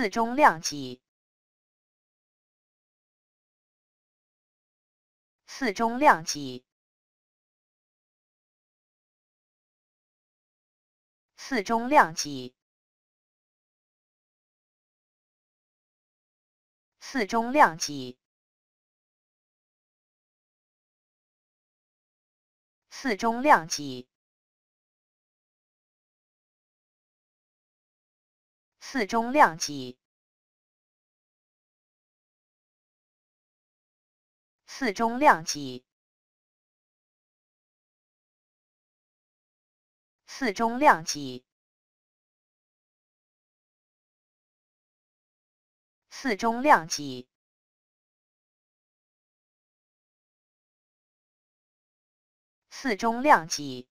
四中量级，四中量级，四中量级，四中量级，四中量级。四中量级，四中量级，四中量级，四中量级，四中量级。